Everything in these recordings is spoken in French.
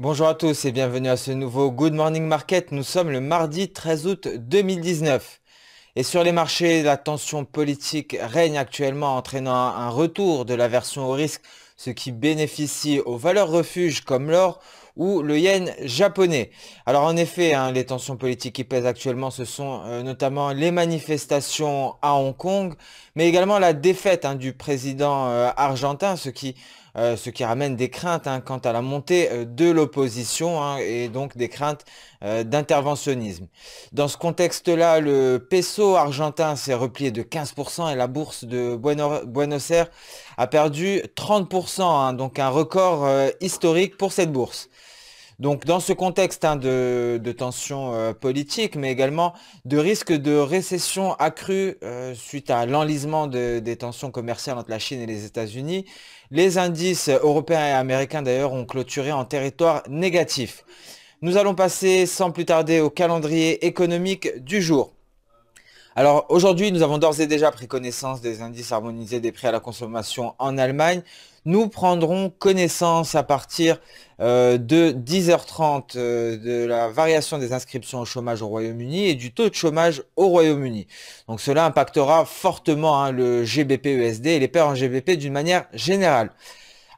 Bonjour à tous et bienvenue à ce nouveau Good Morning Market. Nous sommes le mardi 13 août 2019. Et sur les marchés, la tension politique règne actuellement entraînant un retour de la version au risque, ce qui bénéficie aux valeurs refuges comme l'or ou le yen japonais. Alors en effet, hein, les tensions politiques qui pèsent actuellement, ce sont euh, notamment les manifestations à Hong Kong, mais également la défaite hein, du président euh, argentin, ce qui euh, ce qui ramène des craintes hein, quant à la montée euh, de l'opposition hein, et donc des craintes euh, d'interventionnisme. Dans ce contexte-là, le peso argentin s'est replié de 15% et la bourse de Buenos, Aires a perdu 30%, hein, donc un record historique pour cette bourse. Donc dans ce contexte hein, de, tensions euh, politiques, mais également de risques de récession accrue euh, suite à l'enlisement des tensions commerciales entre la Chine et les États-Unis, les indices européens et américains d'ailleurs ont clôturé en territoire négatif. Nous allons passer sans plus tarder au calendrier économique du jour. Alors aujourd'hui, nous avons d'ores et déjà pris connaissance des indices harmonisés des prix à la consommation en Allemagne. Nous prendrons connaissance à partir euh, de 10h30 euh, de la variation des inscriptions au chômage au Royaume-Uni et du taux de chômage au Royaume-Uni. Donc cela impactera fortement hein, le GBP-USD e et les paires en GBP d'une manière générale.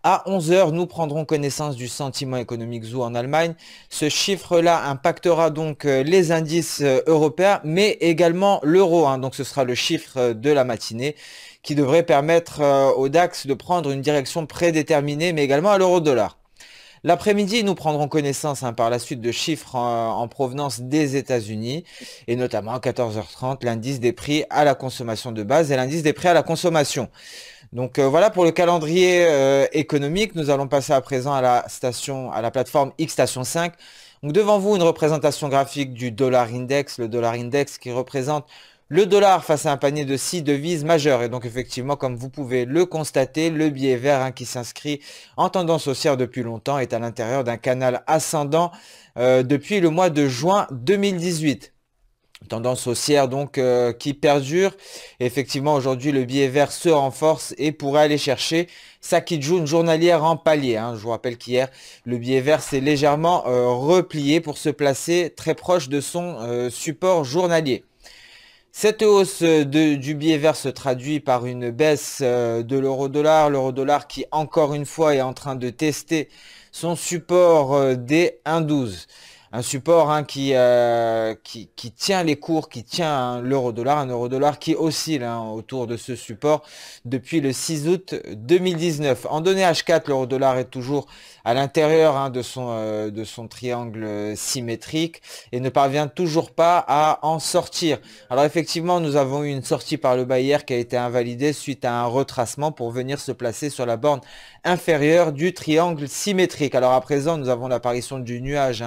À 11h, nous prendrons connaissance du sentiment économique ZOO en Allemagne. Ce chiffre-là impactera donc euh, les indices euh, européens, mais également l'euro. Hein. Donc ce sera le chiffre euh, de la matinée qui devrait permettre au DAX de prendre une direction prédéterminée, mais également à l'euro-dollar. L'après-midi, nous prendrons connaissance hein, par la suite de chiffres en, en provenance des États-Unis, et notamment à 14h30, l'indice des prix à la consommation de base et l'indice des prix à la consommation. Donc euh, voilà pour le calendrier euh, économique. Nous allons passer à présent à la station, à la plateforme X Station 5. Donc devant vous une représentation graphique du dollar index, le dollar index qui représente le dollar face à un panier de six devises majeures. Et donc effectivement, comme vous pouvez le constater, le billet vert hein, qui s'inscrit en tendance haussière depuis longtemps est à l'intérieur d'un canal ascendant euh, depuis le mois de juin 2018. Tendance haussière donc euh, qui perdure. Effectivement, aujourd'hui, le billet vert se renforce et pourrait aller chercher sa une journalière en palier. Hein. Je vous rappelle qu'hier, le billet vert s'est légèrement euh, replié pour se placer très proche de son euh, support journalier. Cette hausse du billet vert se traduit par une baisse de l'euro-dollar, l'euro-dollar qui encore une fois est en train de tester son support des 1,12 un support hein, euh, qui, qui, tient les cours, qui tient hein, l'euro-dollar, un euro-dollar qui oscille hein, autour de ce support depuis le 6 août 2019. En données H4, l'euro-dollar est toujours à l'intérieur hein, de, son, euh, de son triangle euh, symétrique et ne parvient toujours pas à en sortir. Alors effectivement, nous avons eu une sortie par le bas qui a été invalidée suite à un retracement pour venir se placer sur la borne inférieure du triangle symétrique. Alors à présent, nous avons l'apparition du nuage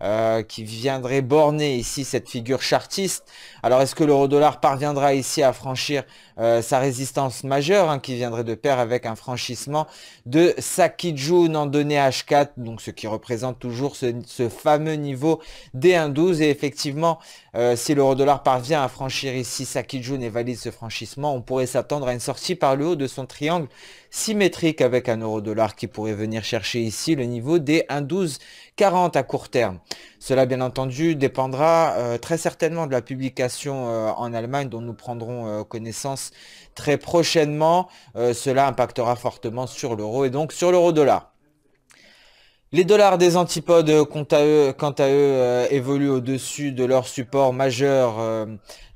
euh, qui viendrait borner ici cette figure chartiste. Alors est-ce que l'euro-dollar parviendra ici à franchir euh, sa résistance majeure hein, qui viendrait de pair avec un franchissement de Sakijun en données H4, donc ce qui représente toujours ce, fameux niveau d 1,12 et effectivement euh, si l'euro-dollar parvient à franchir ici Sakijun et valide ce franchissement, on pourrait s'attendre à une sortie par le haut de son triangle symétrique avec un euro-dollar qui pourrait venir chercher ici le niveau des 1,1240 à court terme. Cela bien entendu dépendra euh, très certainement de la publication euh, en Allemagne dont nous prendrons euh, connaissance très prochainement. cela impactera fortement sur l'euro et donc sur l'euro-dollar. Les dollars des antipodes, euh, quant à eux, euh, évoluent au-dessus de leur support majeur. Euh,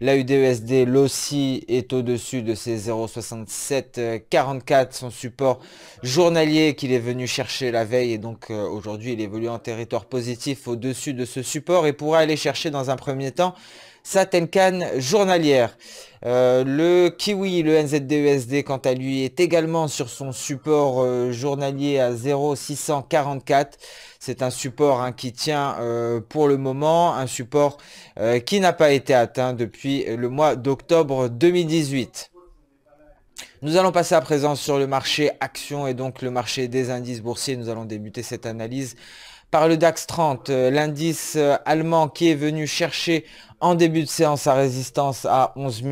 L'AUDESD, l'OSI, est au-dessus de ses 0,6744, euh, son support journalier qu'il est venu chercher la veille. Et donc aujourd'hui, il évolue en territoire positif au-dessus de ce support et pourra aller chercher dans un premier temps sa journalière. Euh, le Kiwi, le NZDESD, e quant à lui, est également sur son support euh, journalier à 0,644. C'est un support hein, qui tient euh, pour le moment, un support qui n'a pas été atteint depuis le mois d'octobre 2018. Nous allons passer à présent sur le marché action et donc le marché des indices boursiers. Nous allons débuter cette analyse par le DAX 30, l'indice allemand qui est venu chercher en début de séance sa résistance à 11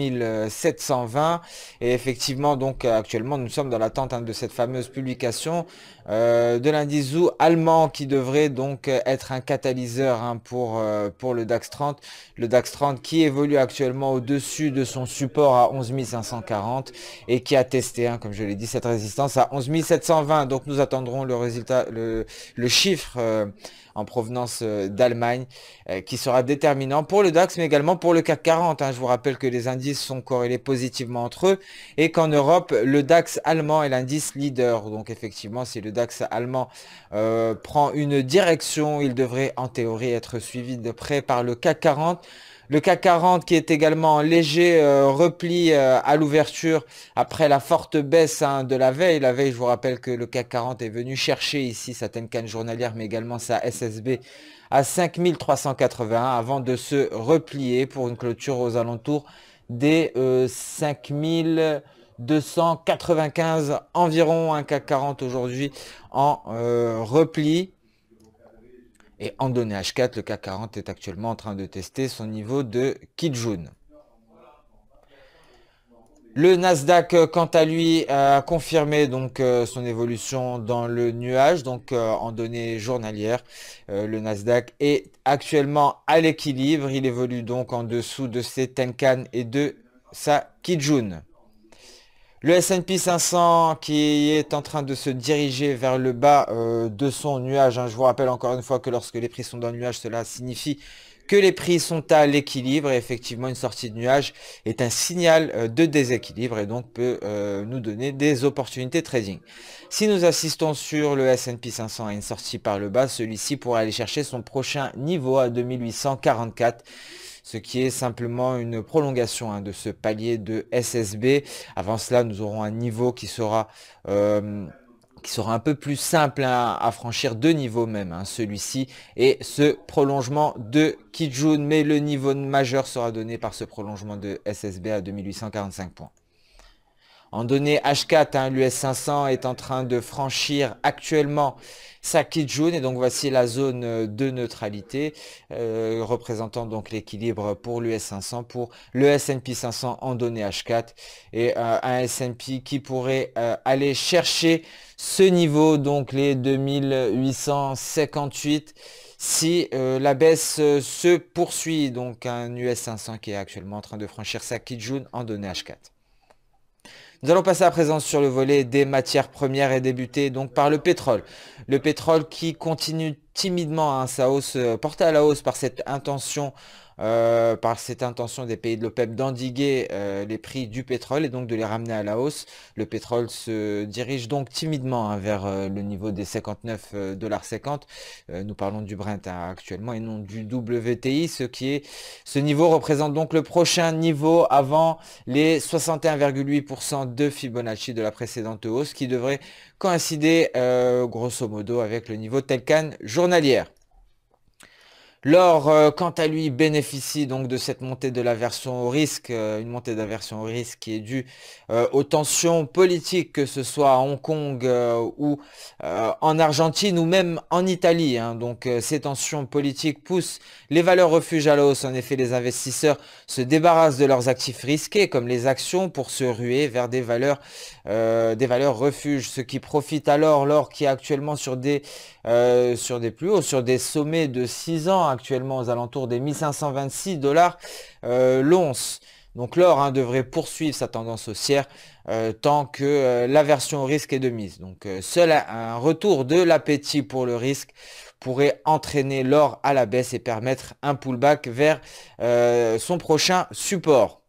720. Et effectivement, donc euh, actuellement, nous sommes dans l'attente hein, de cette fameuse publication euh, de l'indice ZOO allemand qui devrait donc euh, être un catalyseur hein, pour, euh, pour, le DAX 30. Le DAX 30 qui évolue actuellement au-dessus de son support à 11 540 et qui a testé, hein, comme je l'ai dit, cette résistance à 11 720. Donc nous attendrons le résultat, le, chiffre en provenance d'Allemagne qui sera déterminant pour le DAX mais également pour le CAC 40. Hein. Je vous rappelle que les indices sont corrélés positivement entre eux et qu'en Europe, le DAX allemand est l'indice leader. Donc effectivement, c'est le DAX allemand euh, prend une direction. Il devrait en théorie être suivi de près par le CAC 40. Le CAC 40 qui est également léger euh, repli euh, à l'ouverture après la forte baisse hein, de la veille. La veille, je vous rappelle que le CAC 40 est venu chercher ici sa Tenkan journalière, mais également sa SSB à 5381 avant de se replier pour une clôture aux alentours des 5000. 295 environ, un k 40 aujourd'hui en euh, repli. Et en données H4, le k 40 est actuellement en train de tester son niveau de Kijun. Le Nasdaq, euh, quant à lui, a confirmé donc euh, son évolution dans le nuage, donc en données journalières. le Nasdaq est actuellement à l'équilibre. Il évolue donc en dessous de ses Tenkan et de sa Kijun. Le S&P 500 qui est en train de se diriger vers le bas euh, de son nuage. Hein. Je vous rappelle encore une fois que lorsque les prix sont dans le nuage, cela signifie que les prix sont à l'équilibre et effectivement une sortie de nuage est un signal euh, de déséquilibre et donc peut euh, nous donner des opportunités trading. Si nous assistons sur le S&P 500 à une sortie par le bas, celui-ci pourrait aller chercher son prochain niveau à 2844 ce qui est simplement une prolongation hein, de ce palier de SSB. Avant cela, nous aurons un niveau qui sera... Euh, un peu plus simple hein, à, franchir deux niveaux même, hein, celui-ci et ce prolongement de Kijun, mais le niveau majeur sera donné par ce prolongement de SSB à 2845 points. En données H4, l'US 500 est en train de franchir actuellement sa quitte et donc voici la zone euh, de neutralité euh, représentant donc l'équilibre pour l'US 500, pour le S&P 500 en données H4 et euh, un S&P qui pourrait aller chercher ce niveau donc les 2858 si la baisse se poursuit, donc un US500 qui est actuellement en train de franchir sa Kijun en données H4. Nous allons passer à présent sur le volet des matières premières et débuter donc par le pétrole. Le pétrole qui continue timidement, à hein, sa hausse, euh, portée à la hausse par cette intention, euh, par cette intention des pays de l'OPEP d'endiguer euh, les prix du pétrole et donc de les ramener à la hausse. Le pétrole se dirige donc timidement hein, vers le niveau des 59,50$. nous parlons du Brent hein, actuellement et non du WTI, ce qui est ce niveau représente donc le prochain niveau avant les 61,8% de Fibonacci de la précédente hausse qui devrait coïncider euh, grosso modo avec le niveau Telcan journalière. L'or, euh, quant à lui, bénéficie donc de cette montée de l'aversion au risque, euh, une montée d'aversion au risque qui est due euh, aux tensions politiques, que ce soit à Hong Kong ou en Argentine ou même en Italie. Hein. Donc ces tensions politiques poussent les valeurs refuges à la hausse. En effet, les investisseurs se débarrassent de leurs actifs risqués, comme les actions, pour se ruer vers des valeurs, des valeurs refuges, ce qui profite alors l'or qui est actuellement sur des euh, sur des plus hauts, sur des sommets de 6 ans actuellement aux alentours des 1526 dollars euh, l'once. Donc l'or hein, devrait poursuivre sa tendance haussière euh, tant que la version au risque est de mise. Donc seul un retour de l'appétit pour le risque pourrait entraîner l'or à la baisse et permettre un pullback vers son prochain support.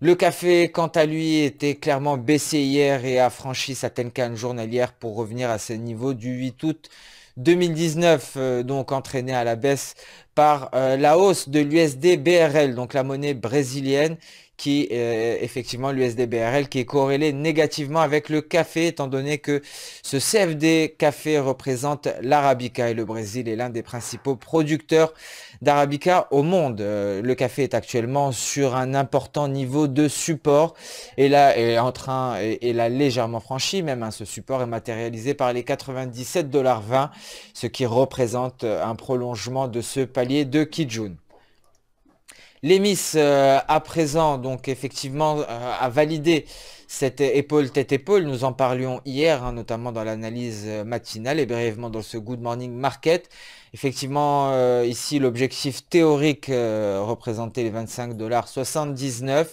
Le café, quant à lui, était clairement baissé hier et a franchi sa tencane journalière pour revenir à ses niveaux du 8 août 2019, euh, donc entraîné à la baisse par euh, la hausse de l'USD BRL, donc la monnaie brésilienne, qui est euh, effectivement l'USDBRL qui est corrélé négativement avec le café, étant donné que ce CFD café représente l'Arabica et le Brésil est l'un des principaux producteurs d'Arabica au monde. Euh, le café est actuellement sur un important niveau de support et là est en train et, l'a légèrement franchi même. Hein. ce support est matérialisé par les 97,20$, ce qui représente un prolongement de ce palier de Kijun. L'émis euh, à présent donc effectivement euh, a validé cette épaule tête-épaule. Nous en parlions hier, hein, notamment dans l'analyse euh, matinale et brièvement dans ce Good Morning Market. Effectivement, ici l'objectif théorique représentait les 25,79$.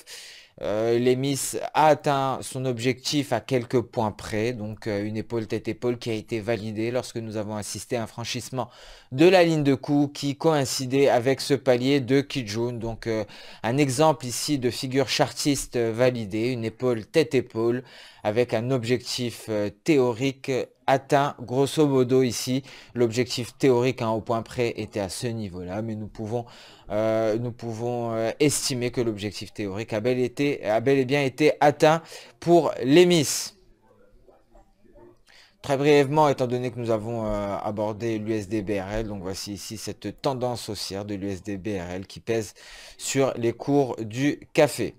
Euh, L'émis a atteint son objectif à quelques points près, donc euh, une épaule tête-épaule qui a été validée lorsque nous avons assisté à un franchissement de la ligne de cou qui coïncidait avec ce palier de Kijun. Donc euh, un exemple ici de figure chartiste validée, une épaule tête-épaule avec un objectif théorique atteint grosso modo ici. L'objectif théorique un hein, au point près était à ce niveau-là, mais nous pouvons, euh, nous pouvons euh, estimer que l'objectif théorique a bel, bel, et bien été atteint pour l'EMIS. Très brièvement, étant donné que nous avons euh, abordé l'USD-BRL, donc voici ici cette tendance haussière de l'USD-BRL qui pèse sur les cours du café.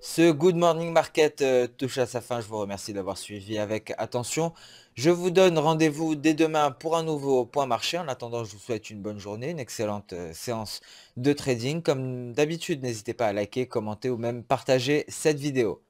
Ce Good Morning Market euh, touche à sa fin. Je vous remercie d'avoir suivi avec attention. Je vous donne rendez-vous dès demain pour un nouveau point marché. En attendant, je vous souhaite une bonne journée, une excellente euh, séance de trading. Comme d'habitude, n'hésitez pas à liker, commenter ou même partager cette vidéo.